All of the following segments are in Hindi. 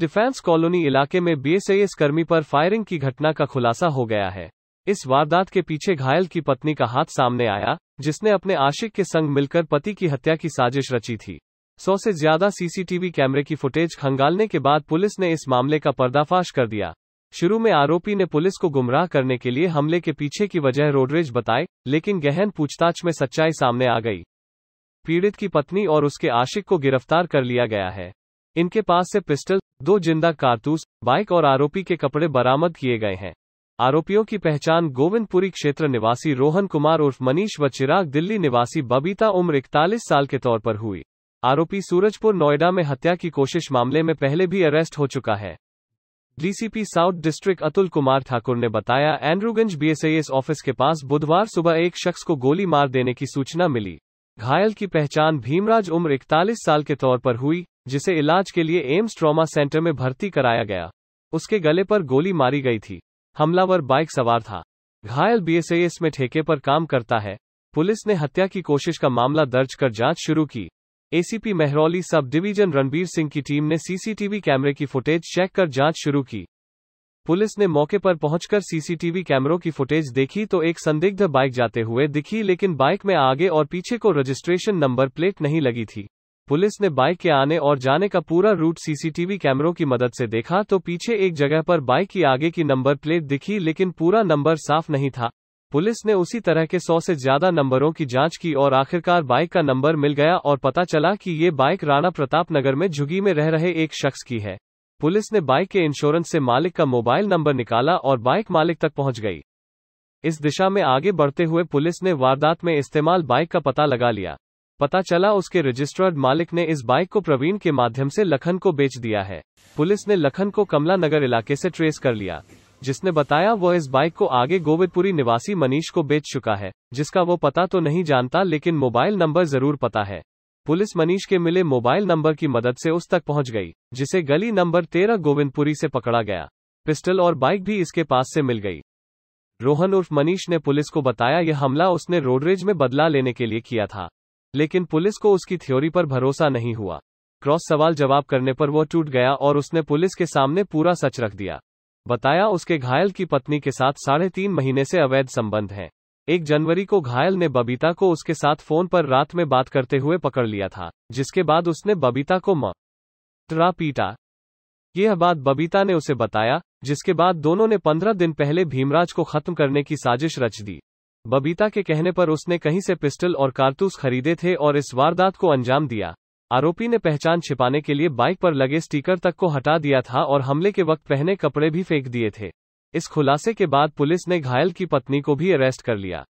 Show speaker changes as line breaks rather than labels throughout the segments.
डिफेंस कॉलोनी इलाके में बीएसएएस कर्मी पर फायरिंग की घटना का खुलासा हो गया है इस वारदात के पीछे घायल की पत्नी का हाथ सामने आया जिसने अपने आशिक के संग मिलकर पति की हत्या की साजिश रची थी सौ से ज्यादा सीसीटीवी कैमरे की फुटेज खंगालने के बाद पुलिस ने इस मामले का पर्दाफाश कर दिया शुरू में आरोपी ने पुलिस को गुमराह करने के लिए हमले के पीछे की वजह रोडरेज बताई लेकिन गहन पूछताछ में सच्चाई सामने आ गई पीड़ित की पत्नी और उसके आशिक को गिरफ्तार कर लिया गया है इनके पास से पिस्टल दो जिंदा कारतूस बाइक और आरोपी के कपड़े बरामद किए गए हैं आरोपियों की पहचान गोविंदपुरी क्षेत्र निवासी रोहन कुमार उर्फ मनीष व चिराग दिल्ली निवासी बबीता उम्र इकतालीस साल के तौर पर हुई आरोपी सूरजपुर नोएडा में हत्या की कोशिश मामले में पहले भी अरेस्ट हो चुका है DCP south district Atul Kumar Thakur ने बताया एंड्रूगंज बीएसएस ऑफिस के पास बुधवार सुबह एक शख्स को गोली मार देने की सूचना मिली घायल की पहचान भीमराज उम्र इकतालीस साल के तौर पर हुई जिसे इलाज के लिए एम्स ट्रॉमा सेंटर में भर्ती कराया गया उसके गले पर गोली मारी गई थी हमलावर बाइक सवार था घायल बीएसएएस में ठेके पर काम करता है पुलिस ने हत्या की कोशिश का मामला दर्ज कर जांच शुरू की ACP Mehrauli sub division Ranbir Singh की टीम ने सीसीटीवी कैमरे की फुटेज चेक कर जांच शुरू की पुलिस ने मौके पर पहुंचकर सीसीटीवी कैमरों की फुटेज देखी तो एक संदिग्ध बाइक जाते हुए दिखी लेकिन बाइक में आगे और पीछे को रजिस्ट्रेशन नंबर प्लेट नहीं लगी थी पुलिस ने बाइक के आने और जाने का पूरा रूट सीसीटीवी कैमरों की मदद से देखा तो पीछे एक जगह पर बाइक की आगे की नंबर प्लेट दिखी लेकिन पूरा नंबर साफ नहीं था पुलिस ने उसी तरह के सौ से ज्यादा नंबरों की जांच की और आखिरकार बाइक का नंबर मिल गया और पता चला कि ये बाइक राणा प्रताप नगर में झुगी में रह रहे एक शख्स की है पुलिस ने बाइक के इंश्योरेंस से मालिक का मोबाइल नंबर निकाला और बाइक मालिक तक पहुंच गई इस दिशा में आगे बढ़ते हुए पुलिस ने वारदात में इस्तेमाल बाइक का पता लगा लिया पता चला उसके रजिस्टर्ड मालिक ने इस बाइक को प्रवीण के माध्यम से लखन को बेच दिया है पुलिस ने लखन को कमला नगर इलाके से ट्रेस कर लिया जिसने बताया वो इस बाइक को आगे गोविंदपुरी निवासी मनीष को बेच चुका है जिसका वो पता तो नहीं जानता लेकिन मोबाइल नंबर जरूर पता है पुलिस मनीष के मिले मोबाइल नंबर की मदद से उस तक पहुंच गई जिसे गली नंबर तेरह गोविंदपुरी से पकड़ा गया पिस्टल और बाइक भी इसके पास से मिल गई रोहन उर्फ मनीष ने पुलिस को बताया यह हमला उसने रोडरेज में बदला लेने के लिए किया था लेकिन पुलिस को उसकी थ्योरी पर भरोसा नहीं हुआ क्रॉस सवाल जवाब करने पर वह टूट गया और उसने पुलिस के सामने पूरा सच रख दिया बताया उसके घायल की पत्नी के साथ साढ़े तीन महीने से अवैध संबंध है एक जनवरी को घायल ने बबीता को उसके साथ फोन पर रात में बात करते हुए पकड़ लिया था जिसके बाद उसने बबीता को म पीटा यह बात बबीता ने उसे बताया जिसके बाद दोनों ने पंद्रह दिन पहले भीमराज को खत्म करने की साजिश रच दी बबीता के कहने पर उसने कहीं से पिस्टल और कारतूस खरीदे थे और इस वारदात को अंजाम दिया आरोपी ने पहचान छिपाने के लिए बाइक पर लगे स्टीकर तक को हटा दिया था और हमले के वक्त पहने कपड़े भी फेंक दिए थे इस खुलासे के बाद पुलिस ने घायल की पत्नी को भी अरेस्ट कर लिया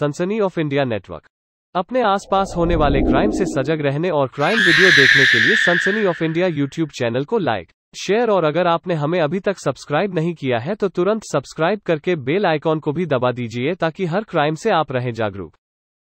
सनसनी ऑफ इंडिया नेटवर्क अपने आसपास होने वाले क्राइम से सजग रहने और क्राइम वीडियो देखने के लिए Sansani of India YouTube channel को लाइक शेयर और अगर आपने हमें अभी तक सब्सक्राइब नहीं किया है तो तुरंत सब्सक्राइब करके बेल आइकॉन को भी दबा दीजिए ताकि हर क्राइम से आप रहें जागरूक